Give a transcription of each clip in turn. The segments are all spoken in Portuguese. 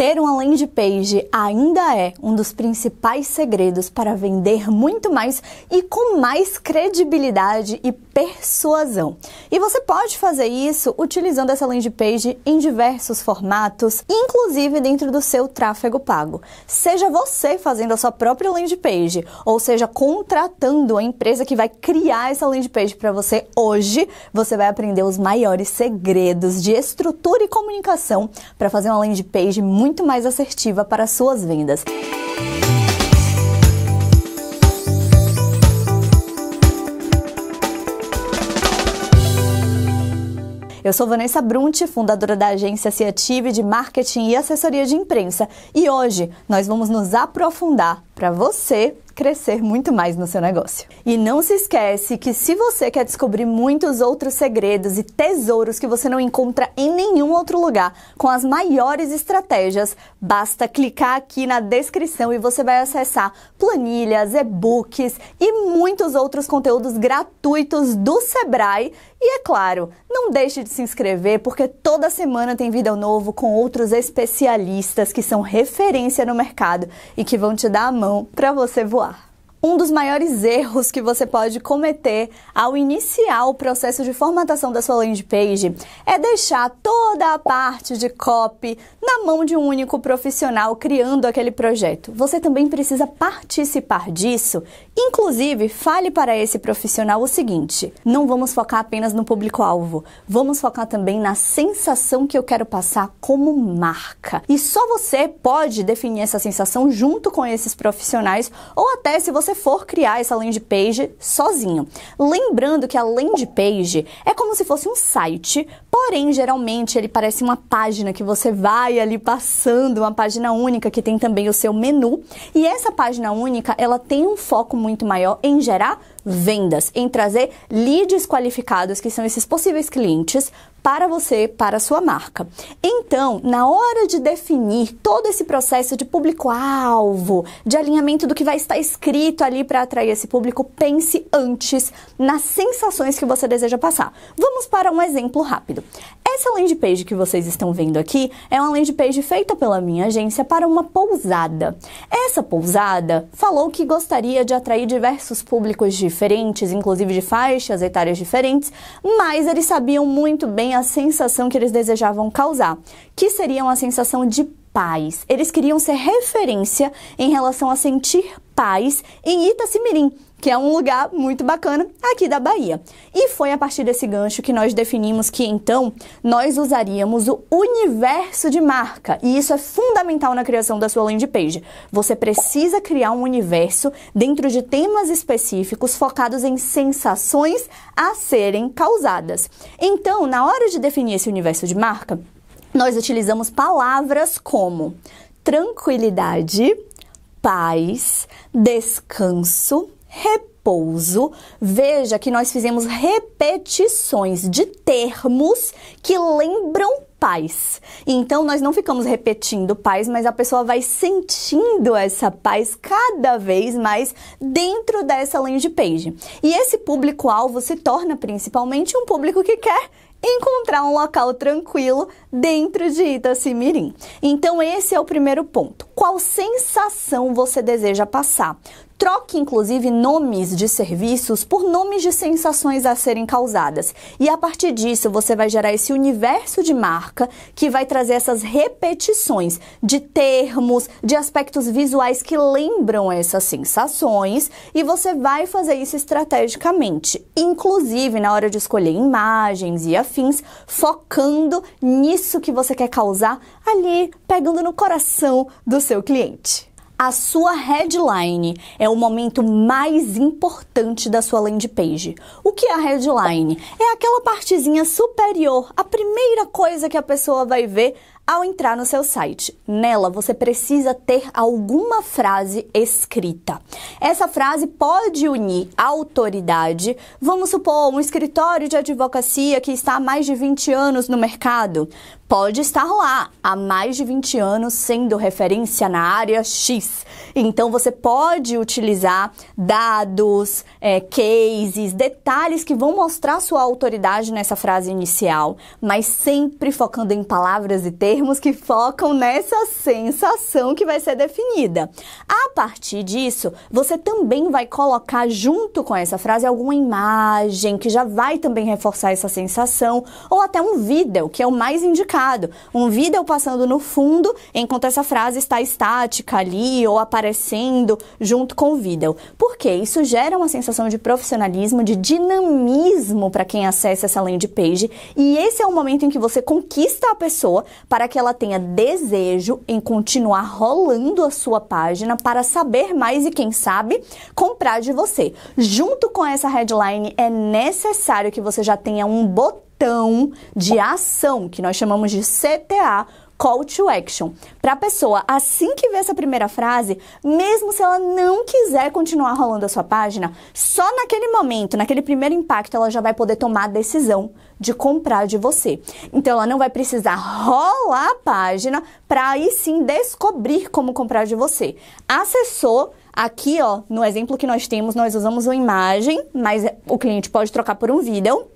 Ter uma landing page ainda é um dos principais segredos para vender muito mais e com mais credibilidade e persuasão. E você pode fazer isso utilizando essa landing page em diversos formatos, inclusive dentro do seu tráfego pago. Seja você fazendo a sua própria landing page, ou seja, contratando a empresa que vai criar essa landing page para você hoje, você vai aprender os maiores segredos de estrutura e comunicação para fazer uma landing page muito muito mais assertiva para suas vendas. Eu sou Vanessa Brunte, fundadora da agência Ciative de Marketing e Assessoria de Imprensa, e hoje nós vamos nos aprofundar para você crescer muito mais no seu negócio. E não se esquece que se você quer descobrir muitos outros segredos e tesouros que você não encontra em nenhum outro lugar com as maiores estratégias, basta clicar aqui na descrição e você vai acessar planilhas, e-books e muitos outros conteúdos gratuitos do Sebrae. E é claro, não deixe de se inscrever porque toda semana tem vídeo novo com outros especialistas que são referência no mercado e que vão te dar a mão avião então, para você voar. Um dos maiores erros que você pode cometer ao iniciar o processo de formatação da sua landing page é deixar toda a parte de copy na mão de um único profissional criando aquele projeto. Você também precisa participar disso. Inclusive, fale para esse profissional o seguinte: não vamos focar apenas no público-alvo, vamos focar também na sensação que eu quero passar como marca. E só você pode definir essa sensação junto com esses profissionais ou até se você você for criar essa landing page sozinho. Lembrando que a landing page é como se fosse um site, porém geralmente ele parece uma página que você vai ali passando, uma página única que tem também o seu menu, e essa página única, ela tem um foco muito maior em gerar vendas, em trazer leads qualificados, que são esses possíveis clientes, para você, para a sua marca. Então, na hora de definir todo esse processo de público-alvo, de alinhamento do que vai estar escrito ali para atrair esse público, pense antes nas sensações que você deseja passar. Vamos para um exemplo rápido. Essa landing page que vocês estão vendo aqui é uma landing page feita pela minha agência para uma pousada. Essa pousada falou que gostaria de atrair diversos públicos diferentes, inclusive de faixas etárias diferentes, mas eles sabiam muito bem também a sensação que eles desejavam causar, que seria uma sensação de paz. Eles queriam ser referência em relação a sentir paz em Itacimirim, que é um lugar muito bacana aqui da Bahia. E foi a partir desse gancho que nós definimos que então nós usaríamos o universo de marca. E isso é fundamental na criação da sua landing page. Você precisa criar um universo dentro de temas específicos focados em sensações a serem causadas. Então, na hora de definir esse universo de marca, nós utilizamos palavras como tranquilidade, paz, descanso, repouso, veja que nós fizemos repetições de termos que lembram paz. Então nós não ficamos repetindo paz, mas a pessoa vai sentindo essa paz cada vez mais dentro dessa landing page. E esse público-alvo se torna principalmente um público que quer encontrar um local tranquilo dentro de Itacimirim. Então esse é o primeiro ponto. Qual sensação você deseja passar? Troque, inclusive, nomes de serviços por nomes de sensações a serem causadas. E a partir disso, você vai gerar esse universo de marca que vai trazer essas repetições de termos, de aspectos visuais que lembram essas sensações. E você vai fazer isso estrategicamente, inclusive na hora de escolher imagens e afins, focando nisso que você quer causar ali, pegando no coração do seu cliente a sua headline é o momento mais importante da sua landing page. O que é a headline? É aquela partezinha superior, a primeira coisa que a pessoa vai ver ao entrar no seu site. Nela você precisa ter alguma frase escrita. Essa frase pode unir autoridade, vamos supor, um escritório de advocacia que está há mais de 20 anos no mercado, pode estar lá há mais de 20 anos sendo referência na área X. Então você pode utilizar dados, é, cases, detalhes que vão mostrar sua autoridade nessa frase inicial, mas sempre focando em palavras e termos que focam nessa sensação que vai ser definida. A partir disso, você também vai colocar junto com essa frase alguma imagem que já vai também reforçar essa sensação, ou até um vídeo, que é o mais indicado um vídeo passando no fundo, enquanto essa frase está estática ali ou aparecendo junto com o vídeo. Por quê? Isso gera uma sensação de profissionalismo, de dinamismo para quem acessa essa landing page, e esse é o momento em que você conquista a pessoa para que ela tenha desejo em continuar rolando a sua página para saber mais e quem sabe comprar de você. Junto com essa headline é necessário que você já tenha um botão cartão de ação, que nós chamamos de CTA, call to action. Para a pessoa, assim que vê essa primeira frase, mesmo se ela não quiser continuar rolando a sua página, só naquele momento, naquele primeiro impacto, ela já vai poder tomar a decisão de comprar de você. Então ela não vai precisar rolar a página para aí sim descobrir como comprar de você. Acessou Aqui, ó, no exemplo que nós temos, nós usamos uma imagem, mas o cliente pode trocar por um vídeo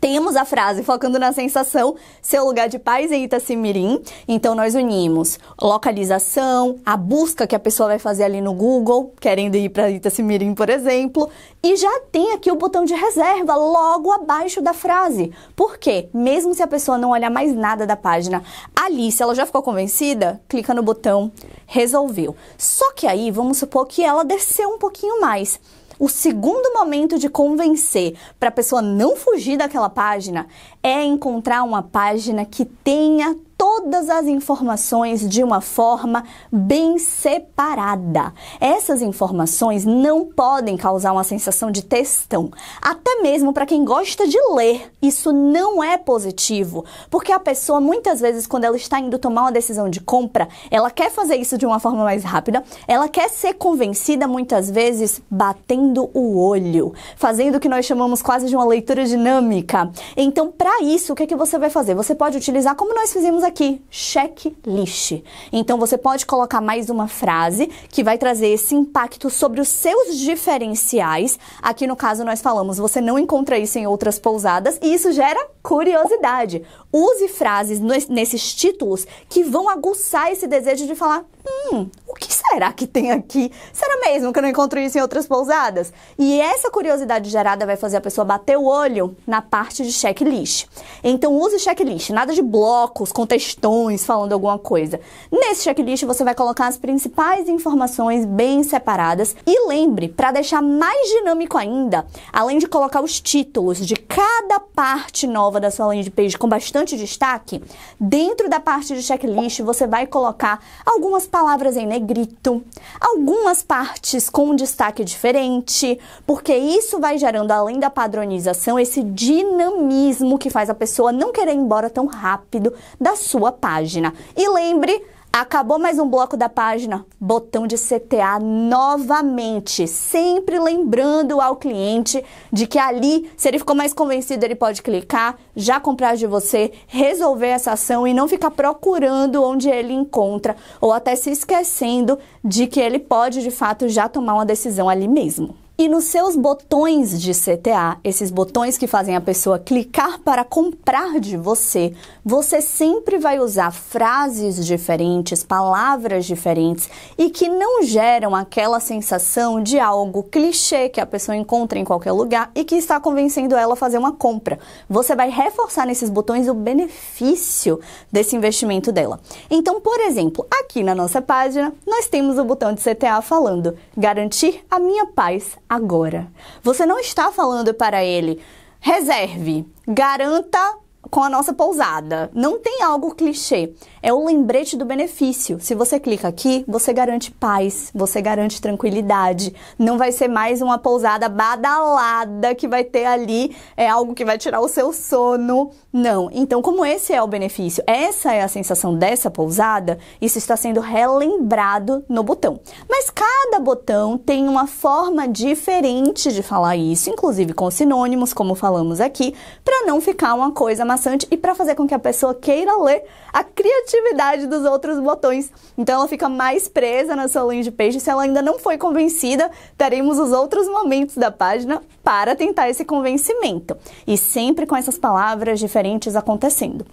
temos a frase focando na sensação, seu lugar de paz em Itacimirim. Então nós unimos localização, a busca que a pessoa vai fazer ali no Google, querendo ir para Itacimirim, por exemplo, e já tem aqui o botão de reserva logo abaixo da frase. Por quê? Mesmo se a pessoa não olhar mais nada da página, ali, se ela já ficou convencida, clica no botão resolveu. Só que aí vamos supor que ela desceu um pouquinho mais. O segundo momento de convencer para a pessoa não fugir daquela página é encontrar uma página que tenha todas as informações de uma forma bem separada. Essas informações não podem causar uma sensação de textão. Até mesmo para quem gosta de ler, isso não é positivo, porque a pessoa muitas vezes quando ela está indo tomar uma decisão de compra, ela quer fazer isso de uma forma mais rápida, ela quer ser convencida muitas vezes batendo o olho, fazendo o que nós chamamos quase de uma leitura dinâmica. Então, para isso, o que é que você vai fazer? Você pode utilizar como nós fizemos aqui, checklist. Então você pode colocar mais uma frase que vai trazer esse impacto sobre os seus diferenciais. Aqui no caso nós falamos, você não encontra isso em outras pousadas e isso gera curiosidade. Use frases nesses títulos que vão aguçar esse desejo de falar: "Hum, o que será que tem aqui? Será mesmo que eu não encontro isso em outras pousadas?" E essa curiosidade gerada vai fazer a pessoa bater o olho na parte de checklist. Então use checklist, nada de blocos, conteúdo textões falando alguma coisa. Nesse checklist você vai colocar as principais informações bem separadas e lembre, para deixar mais dinâmico ainda, além de colocar os títulos de cada parte nova da sua landing page com bastante destaque, dentro da parte de checklist você vai colocar algumas palavras em negrito, algumas partes com um destaque diferente, porque isso vai gerando além da padronização esse dinamismo que faz a pessoa não querer ir embora tão rápido da sua página. E lembre, acabou mais um bloco da página, botão de CTA novamente, sempre lembrando ao cliente de que ali, se ele ficou mais convencido, ele pode clicar, já comprar de você, resolver essa ação e não ficar procurando onde ele encontra ou até se esquecendo de que ele pode de fato já tomar uma decisão ali mesmo. E nos seus botões de CTA, esses botões que fazem a pessoa clicar para comprar de você, você sempre vai usar frases diferentes, palavras diferentes e que não geram aquela sensação de algo clichê que a pessoa encontra em qualquer lugar e que está convencendo ela a fazer uma compra. Você vai reforçar nesses botões o benefício desse investimento dela. Então, por exemplo, aqui na nossa página, nós temos o botão de CTA falando: garantir a minha paz agora. Você não está falando para ele, reserve, garanta com a nossa pousada. Não tem algo clichê é o lembrete do benefício. Se você clica aqui, você garante paz, você garante tranquilidade. Não vai ser mais uma pousada badalada que vai ter ali é algo que vai tirar o seu sono. Não. Então, como esse é o benefício, essa é a sensação dessa pousada, isso está sendo relembrado no botão. Mas cada botão tem uma forma diferente de falar isso, inclusive com sinônimos, como falamos aqui, para não ficar uma coisa maçante e para fazer com que a pessoa queira ler a criatividade atividade dos outros botões. Então ela fica mais presa na sua linha de peixe. Se ela ainda não foi convencida, teremos os outros momentos da página para tentar esse convencimento. E sempre com essas palavras diferentes acontecendo.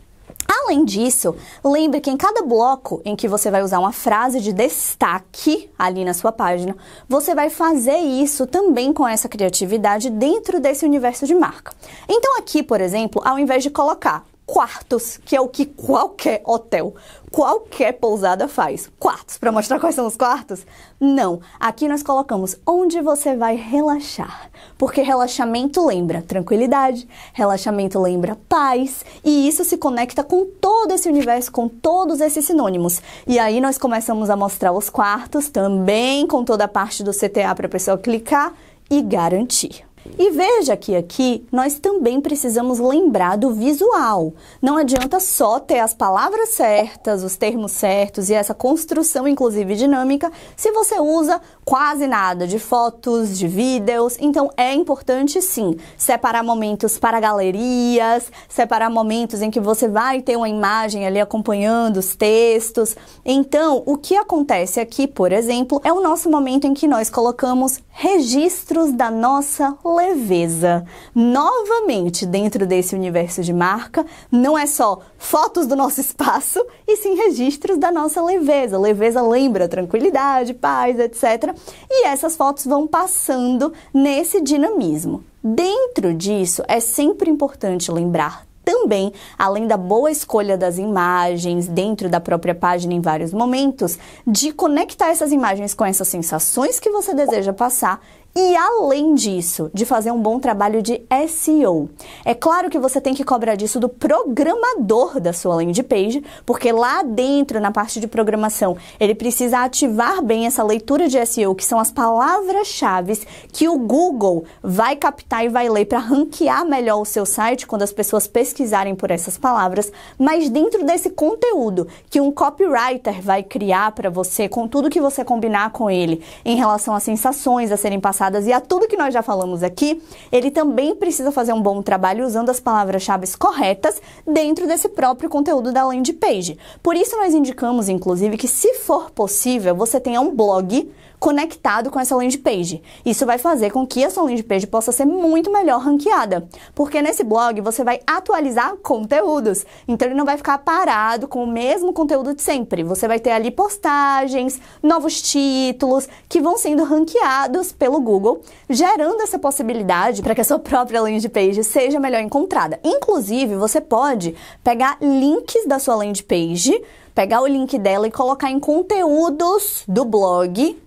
Além disso, lembre que em cada bloco em que você vai usar uma frase de destaque ali na sua página, você vai fazer isso também com essa criatividade dentro desse universo de marca. Então, aqui, por exemplo, ao invés de colocar quartos, que é o que qualquer hotel, qualquer pousada faz. Quartos, para mostrar quais são os quartos? Não. Aqui nós colocamos onde você vai relaxar. Porque relaxamento lembra tranquilidade, relaxamento lembra paz, e isso se conecta com todo esse universo, com todos esses sinônimos. E aí nós começamos a mostrar os quartos também com toda a parte do CTA para a pessoa clicar e garantir. E veja que aqui nós também precisamos lembrar do visual. Não adianta só ter as palavras certas, os termos certos e essa construção, inclusive dinâmica, se você usa quase nada de fotos, de vídeos. Então é importante sim separar momentos para galerias, separar momentos em que você vai ter uma imagem ali acompanhando os textos. Então, o que acontece aqui, por exemplo, é o nosso momento em que nós colocamos registros da nossa leveza. Novamente, dentro desse universo de marca, não é só fotos do nosso espaço, e sim registros da nossa leveza. Leveza lembra tranquilidade, paz, etc. E essas fotos vão passando nesse dinamismo. Dentro disso, é sempre importante lembrar também, além da boa escolha das imagens dentro da própria página em vários momentos, de conectar essas imagens com essas sensações que você deseja passar e além disso, de fazer um bom trabalho de SEO. É claro que você tem que cobrar disso do programador da sua landing page, porque lá dentro, na parte de programação, ele precisa ativar bem essa leitura de SEO, que são as palavras-chave que o Google vai captar e vai ler para ranquear melhor o seu site quando as pessoas pesquisarem por essas palavras, mas dentro desse conteúdo que um copywriter vai criar para você, com tudo que você combinar com ele em relação às sensações a serem passadas passadas e a tudo que nós já falamos aqui, ele também precisa fazer um bom trabalho usando as palavras-chave corretas dentro desse próprio conteúdo da landing page. Por isso nós indicamos, inclusive, que se for possível, você tenha um blog conectado com essa landing page. Isso vai fazer com que a sua landing page possa ser muito melhor ranqueada, porque nesse blog você vai atualizar conteúdos. Então ele não vai ficar parado com o mesmo conteúdo de sempre. Você vai ter ali postagens, novos títulos que vão sendo ranqueados pelo Google, gerando essa possibilidade para que a sua própria landing page seja melhor encontrada. Inclusive, você pode pegar links da sua landing page, pegar o link dela e colocar em conteúdos do blog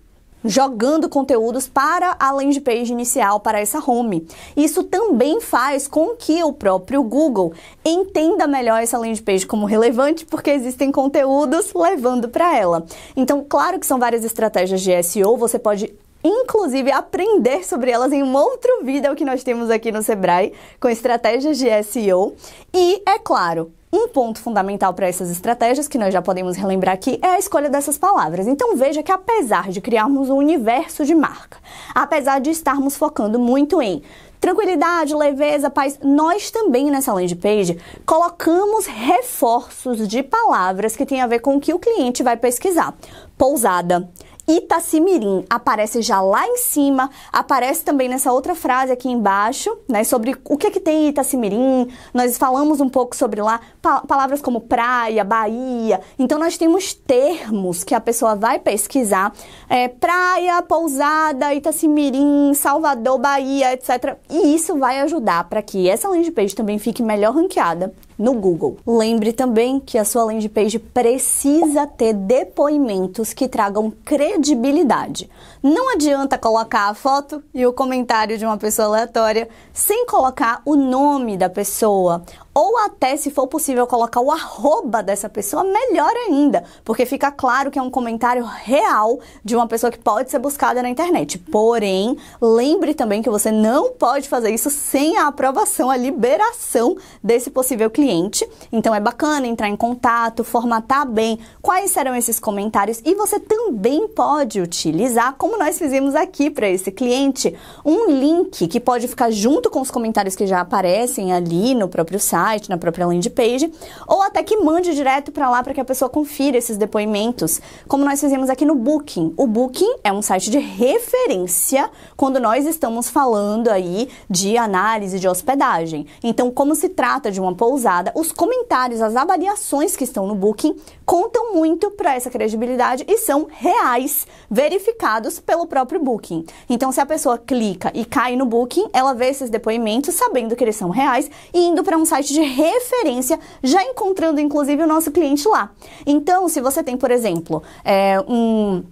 jogando conteúdos para a landing page inicial, para essa home. Isso também faz com que o próprio Google entenda melhor essa landing page como relevante, porque existem conteúdos levando para ela. Então, claro que são várias estratégias de SEO, você pode inclusive aprender sobre elas em um outro vídeo que nós temos aqui no Sebrae com estratégias de SEO e é claro um ponto fundamental para essas estratégias, que nós já podemos relembrar aqui, é a escolha dessas palavras. Então veja que apesar de criarmos um universo de marca, apesar de estarmos focando muito em tranquilidade, leveza, paz, nós também nessa landing page colocamos reforços de palavras que têm a ver com o que o cliente vai pesquisar. Pousada, Itacimirim. Aparece já lá em cima, aparece também nessa outra frase aqui embaixo, né? Sobre o que, é que tem Itacimirim. Nós falamos um pouco sobre lá pa palavras como praia, Bahia. Então nós temos termos que a pessoa vai pesquisar: é, praia, pousada, Itacimirim, Salvador, Bahia, etc. E isso vai ajudar para que essa de peixe também fique melhor ranqueada no Google. Lembre também que a sua landing page precisa ter depoimentos que tragam credibilidade. Não adianta colocar a foto e o comentário de uma pessoa aleatória sem colocar o nome da pessoa ou até se for possível colocar o arroba dessa pessoa, melhor ainda, porque fica claro que é um comentário real de uma pessoa que pode ser buscada na internet. Porém, lembre também que você não pode fazer isso sem a aprovação, a liberação desse possível cliente. Então é bacana entrar em contato, formatar bem quais serão esses comentários e você também pode utilizar, como nós fizemos aqui para esse cliente, um link que pode ficar junto com os comentários que já aparecem ali no próprio site site, na própria landing page, ou até que mande direto para lá para que a pessoa confira esses depoimentos, como nós fizemos aqui no Booking. O Booking é um site de referência quando nós estamos falando aí de análise de hospedagem. Então, como se trata de uma pousada, os comentários, as avaliações que estão no Booking contam muito para essa credibilidade e são reais, verificados pelo próprio Booking. Então, se a pessoa clica e cai no Booking, ela vê esses depoimentos sabendo que eles são reais e indo para um site de referência, já encontrando inclusive o nosso cliente lá. Então, se você tem, por exemplo, é, um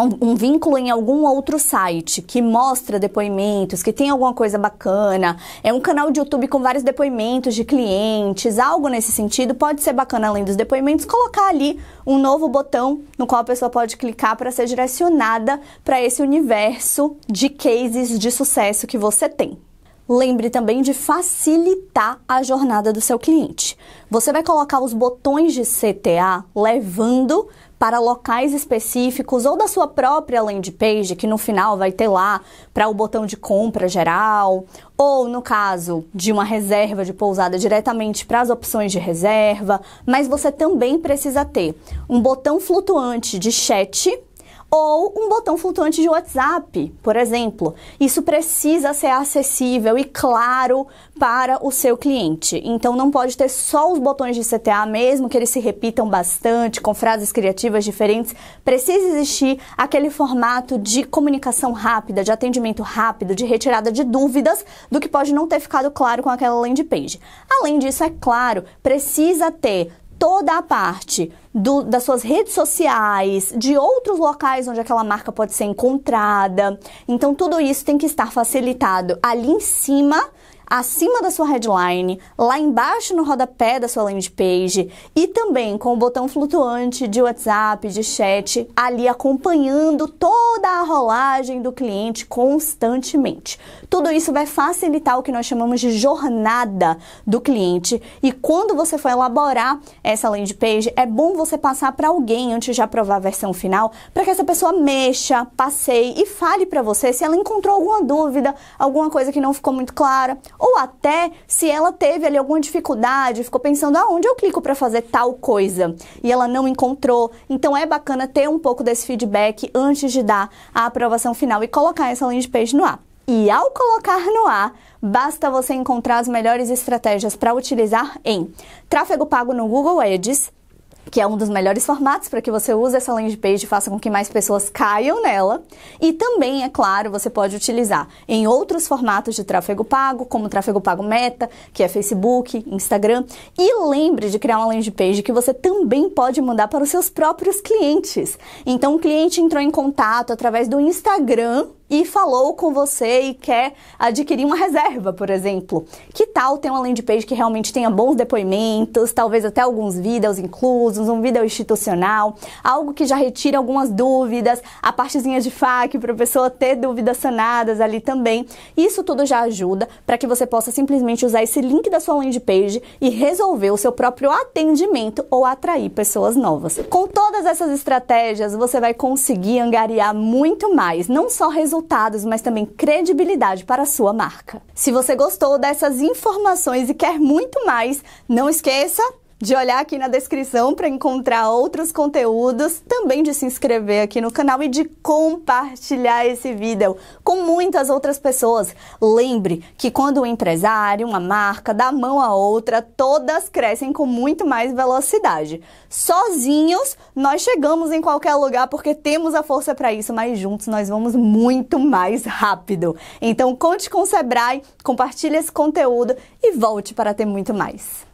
um, um, vínculo em algum outro site que mostra depoimentos, que tem alguma coisa bacana, é um canal de YouTube com vários depoimentos de clientes, algo nesse sentido, pode ser bacana além dos depoimentos, colocar ali um novo botão no qual a pessoa pode clicar para ser direcionada para esse universo de cases de sucesso que você tem. Lembre também de facilitar a jornada do seu cliente. Você vai colocar os botões de CTA levando para locais específicos ou da sua própria landing page, que no final vai ter lá para o botão de compra geral, ou no caso de uma reserva de pousada diretamente para as opções de reserva, mas você também precisa ter um botão flutuante de chat ou um botão flutuante de WhatsApp, por exemplo. Isso precisa ser acessível e claro para o seu cliente. Então não pode ter só os botões de CTA mesmo que eles se repitam bastante com frases criativas diferentes. Precisa existir aquele formato de comunicação rápida, de atendimento rápido, de retirada de dúvidas do que pode não ter ficado claro com aquela landing page. Além disso, é claro, precisa ter toda a parte do, das suas redes sociais, de outros locais onde aquela marca pode ser encontrada. Então, tudo isso tem que estar facilitado ali em cima acima da sua headline, lá embaixo no rodapé da sua landing page e também com o botão flutuante de WhatsApp, de chat, ali acompanhando toda a rolagem do cliente constantemente. Tudo isso vai facilitar o que nós chamamos de jornada do cliente e quando você for elaborar essa landing page, é bom você passar para alguém antes de aprovar a versão final, para que essa pessoa mexa, passeie e fale para você se ela encontrou alguma dúvida, alguma coisa que não ficou muito clara ou até se ela teve ali alguma dificuldade, ficou pensando aonde ah, eu clico para fazer tal coisa e ela não encontrou. Então é bacana ter um pouco desse feedback antes de dar a aprovação final e colocar essa landing page no ar. E ao colocar no ar, basta você encontrar as melhores estratégias para utilizar em tráfego pago no Google Ads, que é um dos melhores formatos para que você use essa landing page e faça com que mais pessoas caiam nela. E também, é claro, você pode utilizar em outros formatos de tráfego pago, como tráfego pago meta, que é Facebook, Instagram. E lembre de criar uma landing page que você também pode mandar para os seus próprios clientes. Então, o cliente entrou em contato através do Instagram e falou com você e quer adquirir uma reserva, por exemplo. Que tal ter uma landing page que realmente tenha bons depoimentos, talvez até alguns vídeos inclusos, um vídeo institucional, algo que já retire algumas dúvidas, a partezinha de FAQ para a pessoa ter dúvidas sanadas ali também. Isso tudo já ajuda para que você possa simplesmente usar esse link da sua landing page e resolver o seu próprio atendimento ou atrair pessoas novas. Com todas essas estratégias, você vai conseguir angariar muito mais, não só resultados resultados, mas também credibilidade para a sua marca. Se você gostou dessas informações e quer muito mais, não esqueça de olhar aqui na descrição para encontrar outros conteúdos, também de se inscrever aqui no canal e de compartilhar esse vídeo com muitas outras pessoas. Lembre que quando um empresário, uma marca dá mão a outra, todas crescem com muito mais velocidade. Sozinhos, nós chegamos em qualquer lugar porque temos a força para isso, mas juntos nós vamos muito mais rápido. Então conte com o Sebrae, compartilhe esse conteúdo e volte para ter muito mais.